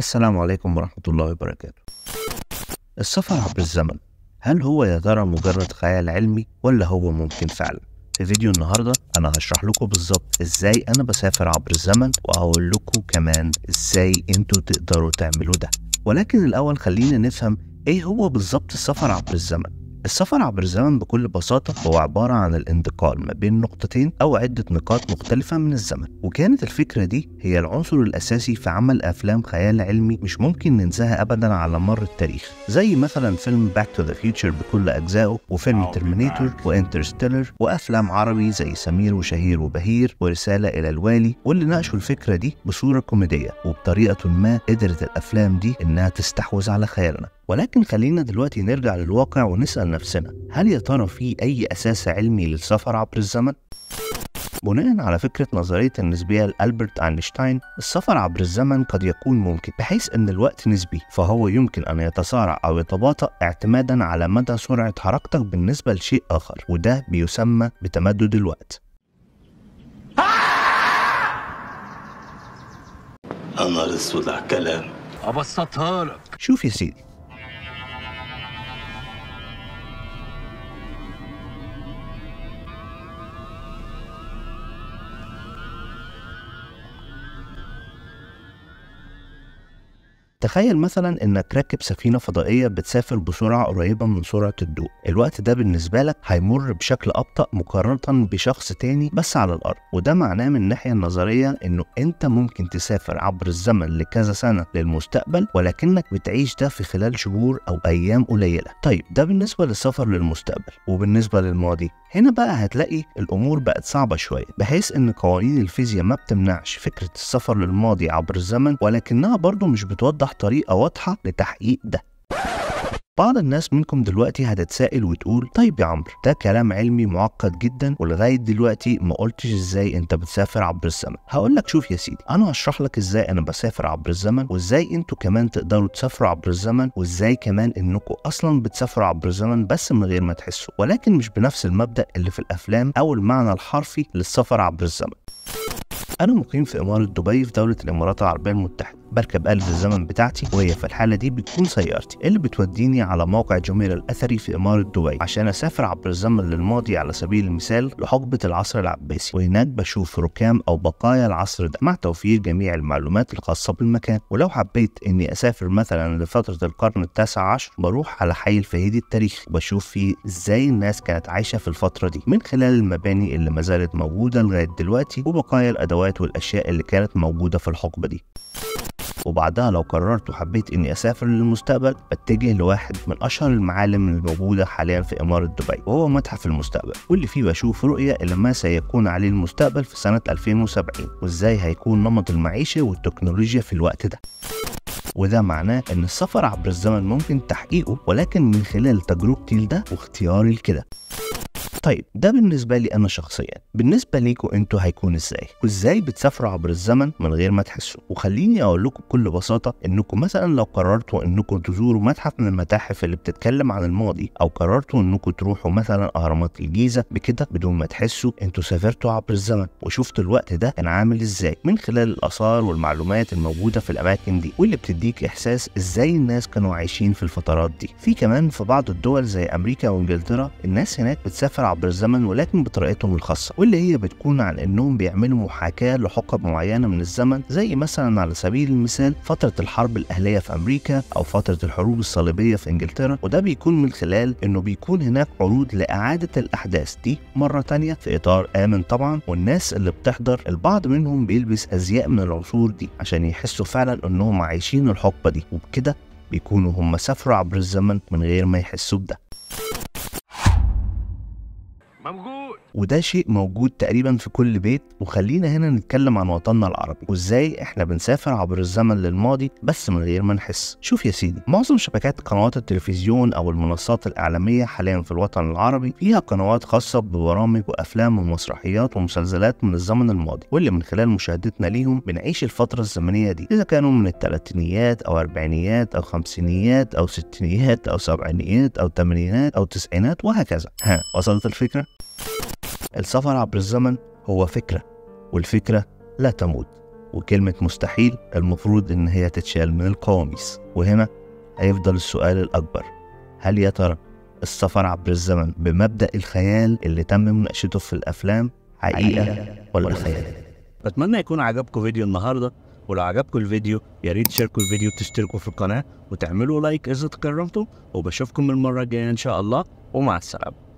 السلام عليكم ورحمة الله وبركاته السفر عبر الزمن هل هو يا ترى مجرد خيال علمي ولا هو ممكن فعلا؟ في فيديو النهاردة أنا هشرح لكم بالظبط إزاي أنا بسافر عبر الزمن وهقول لكم كمان إزاي أنتوا تقدروا تعملوا ده ولكن الأول خلينا نفهم إيه هو بالظبط السفر عبر الزمن السفر عبر الزمن بكل بساطة هو عبارة عن الانتقال ما بين نقطتين أو عدة نقاط مختلفة من الزمن وكانت الفكرة دي هي العنصر الأساسي في عمل أفلام خيال علمي مش ممكن ننساها أبدا على مر التاريخ زي مثلا فيلم باك تو ذا فيوتشر بكل أجزائه وفيلم و oh وانترستيلر وأفلام عربي زي سمير وشهير وبهير ورسالة إلى الوالي واللي ناقشوا الفكرة دي بصورة كوميدية وبطريقة ما قدرت الأفلام دي إنها تستحوذ على خيالنا ولكن خلينا دلوقتي نرجع للواقع ونسأل نفسنا هل يا ترى في أي أساس علمي للسفر عبر الزمن؟ بناء على فكرة نظرية النسبية لألبرت أينشتاين السفر عبر الزمن قد يكون ممكن بحيث أن الوقت نسبي فهو يمكن أن يتسارع أو يتباطأ اعتمادا على مدى سرعة حركتك بالنسبة لشيء آخر وده بيسمى بتمدد الوقت أنا لسه ده كلام أبسطها لك شوف يا سيدي تخيل مثلا انك راكب سفينه فضائيه بتسافر بسرعه قريبه من سرعه الضوء الوقت ده بالنسبه لك هيمر بشكل ابطا مقارنه بشخص تاني بس على الارض وده معناه من الناحيه النظريه انه انت ممكن تسافر عبر الزمن لكذا سنه للمستقبل ولكنك بتعيش ده في خلال شهور او ايام قليله طيب ده بالنسبه للسفر للمستقبل وبالنسبه للماضي هنا بقى هتلاقي الامور بقت صعبه شويه بحيث ان قوانين الفيزياء ما بتمنعش فكره السفر للماضي عبر الزمن ولكنها برضه مش بتوضح أوضح طريقة واضحة لتحقيق ده بعض الناس منكم دلوقتي هتتسائل وتقول طيب يا عمرو ده كلام علمي معقد جدا ولغايه دلوقتي ما قلتش ازاي انت بتسافر عبر الزمن هقول لك شوف يا سيدي انا هشرح لك ازاي انا بسافر عبر الزمن وازاي انتوا كمان تقدروا تسافروا عبر الزمن وازاي كمان انكم اصلا بتسافروا عبر الزمن بس من غير ما تحسوا ولكن مش بنفس المبدا اللي في الافلام او المعنى الحرفي للسفر عبر الزمن انا مقيم في اماره دبي في دوله الامارات العربيه المتحده بركب آلة الزمن بتاعتي وهي في الحالة دي بتكون سيارتي اللي بتوديني على موقع جميل الأثري في إمارة دبي عشان أسافر عبر الزمن للماضي على سبيل المثال لحقبة العصر العباسي وهناك بشوف ركام أو بقايا العصر ده مع توفير جميع المعلومات الخاصة بالمكان ولو حبيت إني أسافر مثلا لفترة القرن التاسع عشر بروح على حي الفهيد التاريخي وبشوف فيه إزاي الناس كانت عايشة في الفترة دي من خلال المباني اللي ما زالت موجودة لغاية دلوقتي وبقايا الأدوات والأشياء اللي كانت موجودة في الحقبة دي وبعدها لو قررت وحبيت اني اسافر للمستقبل بتجه لواحد من اشهر المعالم الموجوده حاليا في اماره دبي وهو متحف المستقبل واللي فيه بشوف رؤيه الى ما سيكون عليه المستقبل في سنه 2070 وازاي هيكون نمط المعيشه والتكنولوجيا في الوقت ده وده معناه ان السفر عبر الزمن ممكن تحقيقه ولكن من خلال تجربتي لده واختياري لكده طيب ده بالنسبه لي انا شخصيا بالنسبه ليكوا انتوا هيكون ازاي وازاي بتسافروا عبر الزمن من غير ما تحسوا وخليني اقول لكم بكل بساطه انكم مثلا لو قررتوا انكم تزوروا متحف من المتاحف اللي بتتكلم عن الماضي او قررتوا انكم تروحوا مثلا اهرامات الجيزه بكده بدون ما تحسوا انتوا سافرتوا عبر الزمن وشفتوا الوقت ده كان عامل ازاي من خلال الاثار والمعلومات الموجوده في الاماكن دي واللي بتديك احساس ازاي الناس كانوا عايشين في الفترات دي في كمان في بعض الدول زي امريكا وانجلترا الناس هناك بتسافر عبر الزمن ولكن بطريقتهم الخاصة واللي هي بتكون عن انهم بيعملوا محاكاة لحقب معينة من الزمن زي مثلا على سبيل المثال فترة الحرب الأهلية في أمريكا أو فترة الحروب الصليبية في إنجلترا وده بيكون من خلال انه بيكون هناك عروض لإعادة الأحداث دي مرة تانية في إطار آمن طبعا والناس اللي بتحضر البعض منهم بيلبس أزياء من العصور دي عشان يحسوا فعلا انهم عايشين الحقبة دي وبكده بيكونوا هم سافروا عبر الزمن من غير ما يحسوا بده وده شيء موجود تقريبا في كل بيت وخلينا هنا نتكلم عن وطننا العربي وازاي احنا بنسافر عبر الزمن للماضي بس من غير ما نحس شوف يا سيدي معظم شبكات قنوات التلفزيون او المنصات الاعلاميه حاليا في الوطن العربي فيها قنوات خاصه ببرامج وافلام ومسرحيات ومسلسلات من الزمن الماضي واللي من خلال مشاهدتنا ليهم بنعيش الفتره الزمنيه دي اذا كانوا من الثلاثينيات او اربعينيات او خمسينيات او ستينيات او سبعينيات او ثمانينات او تسعينات وهكذا ها وصلت الفكره السفر عبر الزمن هو فكرة والفكرة لا تموت وكلمة مستحيل المفروض إن هي تتشال من القواميس وهنا هيفضل السؤال الأكبر هل يا ترى السفر عبر الزمن بمبدأ الخيال اللي تم مناقشته في الأفلام حقيقة, ولا, خيال أتمنى يكون عجبكم فيديو النهاردة ولو عجبكم الفيديو يا ريت تشاركوا الفيديو وتشتركوا في القناة وتعملوا لايك إذا تكرمتم وبشوفكم المرة الجاية إن شاء الله ومع السلامة